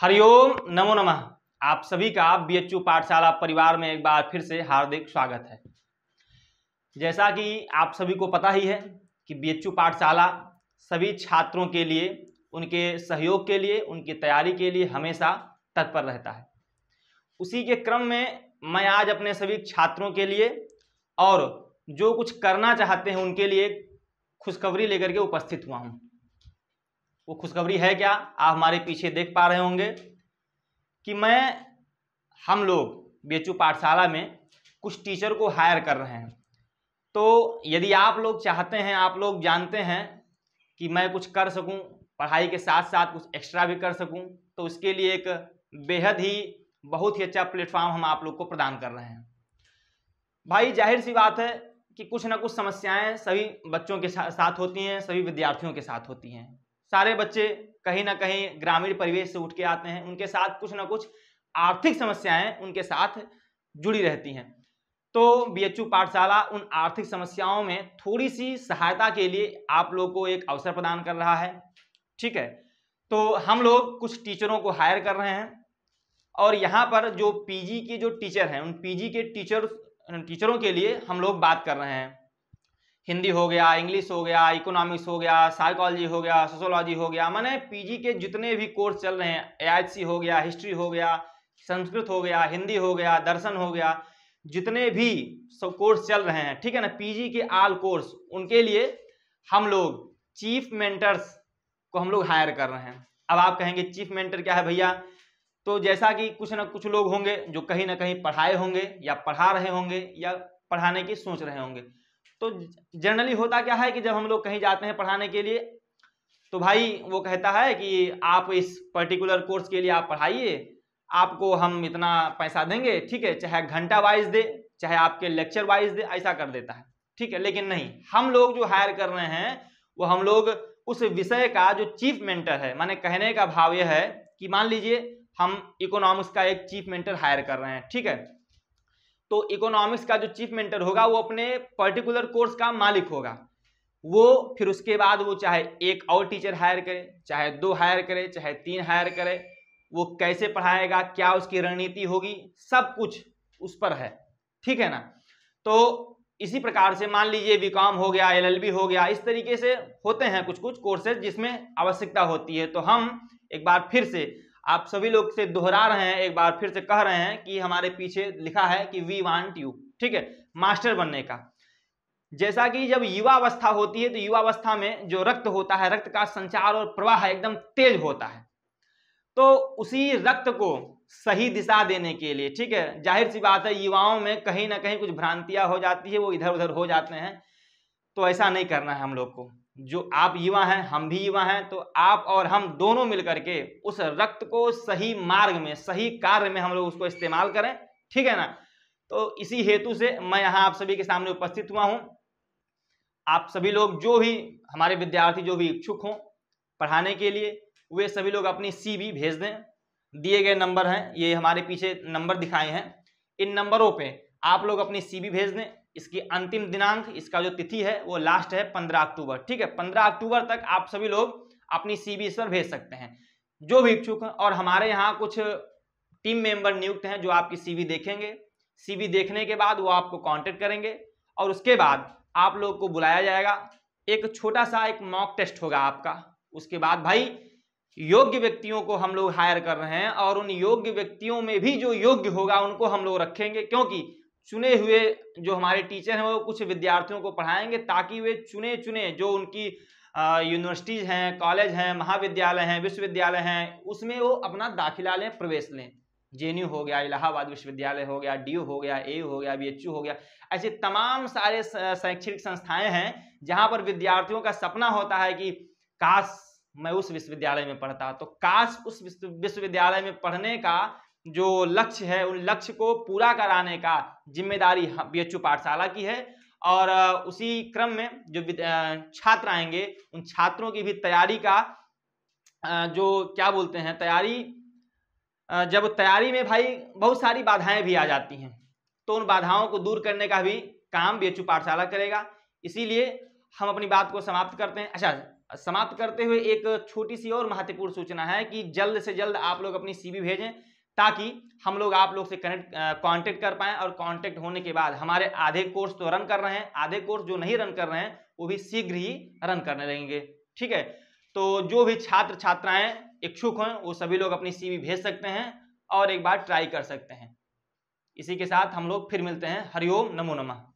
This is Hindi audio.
हरिओम नमो नमः आप सभी का बी एच पाठशाला परिवार में एक बार फिर से हार्दिक स्वागत है जैसा कि आप सभी को पता ही है कि बी एच पाठशाला सभी छात्रों के लिए उनके सहयोग के लिए उनकी तैयारी के लिए हमेशा तत्पर रहता है उसी के क्रम में मैं आज अपने सभी छात्रों के लिए और जो कुछ करना चाहते हैं उनके लिए खुशखबरी लेकर के उपस्थित हुआ हूँ वो खुशखबरी है क्या आप हमारे पीछे देख पा रहे होंगे कि मैं हम लोग बेचू पाठशाला में कुछ टीचर को हायर कर रहे हैं तो यदि आप लोग चाहते हैं आप लोग जानते हैं कि मैं कुछ कर सकूं पढ़ाई के साथ साथ कुछ एक्स्ट्रा भी कर सकूं तो उसके लिए एक बेहद ही बहुत ही अच्छा प्लेटफॉर्म हम आप लोग को प्रदान कर रहे हैं भाई जाहिर सी बात है कि कुछ ना कुछ समस्याएं सभी बच्चों के साथ होती हैं सभी विद्यार्थियों के साथ होती हैं सारे बच्चे कहीं ना कहीं ग्रामीण परिवेश से उठ के आते हैं उनके साथ कुछ ना कुछ आर्थिक समस्याएं उनके साथ जुड़ी रहती हैं तो बी पाठशाला उन आर्थिक समस्याओं में थोड़ी सी सहायता के लिए आप लोग को एक अवसर प्रदान कर रहा है ठीक है तो हम लोग कुछ टीचरों को हायर कर रहे हैं और यहाँ पर जो पीजी के जो टीचर हैं उन पीजी के टीचर टीचरों के लिए हम लोग बात कर रहे हैं हिंदी हो गया इंग्लिश हो गया इकोनॉमिक्स हो गया साइकोलॉजी हो गया सोशोलॉजी हो गया मैंने पीजी के जितने भी कोर्स चल रहे हैं ए हो गया हिस्ट्री हो गया संस्कृत हो गया हिंदी हो गया दर्शन हो गया जितने भी सब कोर्स चल रहे हैं ठीक है ना पीजी के आल कोर्स उनके लिए हम लोग चीफ मेंटर्स को हम लोग हायर कर रहे हैं अब आप कहेंगे चीफ मेंटर क्या है भैया तो जैसा कि कुछ ना कुछ लोग होंगे जो कहीं ना कहीं पढ़ाए होंगे या पढ़ा रहे होंगे या पढ़ाने की सोच रहे होंगे तो जनरली हम्म। होता क्या है कि जब हम लोग कहीं जाते हैं पढ़ाने के लिए तो भाई वो कहता है कि आप इस पर्टिकुलर कोर्स के लिए आप पढ़ाइए आपको हम इतना पैसा देंगे ठीक है चाहे घंटा वाइज दे चाहे आपके लेक्चर वाइज दे ऐसा कर देता है ठीक है लेकिन नहीं हम लोग जो हायर कर रहे हैं वो हम लोग उस विषय का जो चीफ मेंटर है माने कहने का भाव यह है कि मान लीजिए हम इकोनॉमिक्स का एक चीफ मेंटर हायर कर रहे हैं ठीक है तो इकोनॉमिक्स का जो चीफ मेंटर होगा वो अपने पर्टिकुलर कोर्स का मालिक होगा वो फिर उसके बाद वो चाहे एक और टीचर हायर करे चाहे दो हायर करे चाहे तीन हायर करे वो कैसे पढ़ाएगा क्या उसकी रणनीति होगी सब कुछ उस पर है ठीक है ना तो इसी प्रकार से मान लीजिए बीकॉम हो गया एलएलबी हो गया इस तरीके से होते हैं कुछ कुछ कोर्सेज जिसमें आवश्यकता होती है तो हम एक बार फिर से आप सभी लोग से दोहरा रहे हैं एक बार फिर से कह रहे हैं कि हमारे पीछे लिखा है कि वी वांट यू ठीक है मास्टर बनने का जैसा कि जब युवावस्था होती है तो युवावस्था में जो रक्त होता है रक्त का संचार और प्रवाह एकदम तेज होता है तो उसी रक्त को सही दिशा देने के लिए ठीक है जाहिर सी बात है युवाओं में कहीं ना कहीं कुछ भ्रांतियां हो जाती है वो इधर उधर हो जाते हैं तो ऐसा नहीं करना है हम लोग को जो आप युवा हैं हम भी युवा हैं तो आप और हम दोनों मिलकर के उस रक्त को सही मार्ग में सही कार्य में हम लोग उसको इस्तेमाल करें ठीक है ना तो इसी हेतु से मैं यहाँ आप सभी के सामने उपस्थित हुआ हूँ आप सभी लोग जो भी हमारे विद्यार्थी जो भी इच्छुक हों पढ़ाने के लिए वे सभी लोग अपनी सीवी भेज दें दिए गए नंबर हैं ये हमारे पीछे नंबर दिखाए हैं इन नंबरों पर आप लोग अपनी सीवी भेज दें इसकी अंतिम दिनांक इसका जो तिथि है वो लास्ट है पंद्रह अक्टूबर ठीक है पंद्रह अक्टूबर तक आप सभी लोग अपनी सी पर भेज सकते हैं जो भी इच्छुक हैं और हमारे यहाँ कुछ टीम मेंबर नियुक्त हैं जो आपकी सी देखेंगे सी देखने के बाद वो आपको कॉन्टेक्ट करेंगे और उसके बाद आप लोग को बुलाया जाएगा एक छोटा सा एक मॉक टेस्ट होगा आपका उसके बाद भाई योग्य व्यक्तियों को हम लोग हायर कर रहे हैं और उन योग्य व्यक्तियों में भी जो योग्य होगा उनको हम लोग रखेंगे क्योंकि चुने हुए जो हमारे टीचर हैं वो कुछ विद्यार्थियों को पढ़ाएंगे ताकि वे चुने चुने जो उनकी यूनिवर्सिटीज़ हैं कॉलेज हैं महाविद्यालय हैं विश्वविद्यालय हैं उसमें वो अपना दाखिला लें प्रवेश लें जे हो गया इलाहाबाद विश्वविद्यालय हो गया डी हो गया ए हो गया बी हो गया ऐसे तमाम सारे शैक्षणिक संस्थाएं हैं जहां पर विद्यार्थियों का सपना होता है कि काश मैं उस विश्वविद्यालय में पढ़ता तो काश उस विश्वविद्यालय में पढ़ने का जो लक्ष्य है उन लक्ष्य को पूरा कराने का जिम्मेदारी बी एच पाठशाला की है और उसी क्रम में जो छात्र आएंगे उन छात्रों की भी तैयारी का जो क्या बोलते हैं तैयारी जब तैयारी में भाई बहुत सारी बाधाएं भी आ जाती हैं तो उन बाधाओं को दूर करने का भी काम बी पाठशाला करेगा इसीलिए हम अपनी बात को समाप्त करते हैं अच्छा समाप्त करते हुए एक छोटी सी और महत्वपूर्ण सूचना है कि जल्द से जल्द आप लोग अपनी सीवी भेजें ताकि हम लोग आप लोग से कनेक्ट कांटेक्ट कर पाएँ और कांटेक्ट होने के बाद हमारे आधे कोर्स तो रन कर रहे हैं आधे कोर्स जो नहीं रन कर रहे हैं वो भी शीघ्र ही रन करने लगेंगे ठीक है तो जो भी छात्र छात्राएं इच्छुक हैं वो सभी लोग अपनी सी भेज सकते हैं और एक बार ट्राई कर सकते हैं इसी के साथ हम लोग फिर मिलते हैं हरिओम नमो नमः